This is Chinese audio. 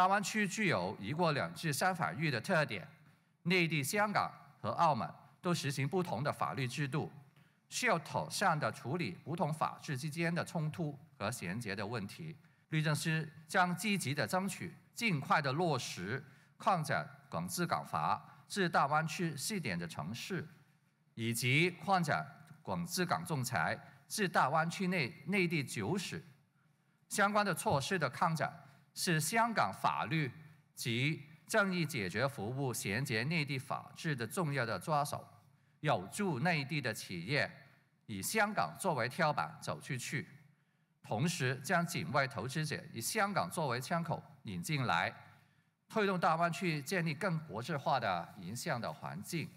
大湾区具有一国两制三法域的特点，内地、香港和澳门都实行不同的法律制度，需要妥善的处理不同法制之间的冲突和衔接的问题。律政司将积极的争取，尽快的落实扩展广治港法治大湾区试点的城市，以及扩展广治港仲裁治大湾区内内地九市相关的措施的扩展。是香港法律及正义解决服务衔接内地法治的重要的抓手，有助内地的企业以香港作为跳板走出去，同时将境外投资者以香港作为窗口引进来，推动大湾区建立更国际化的营商环境。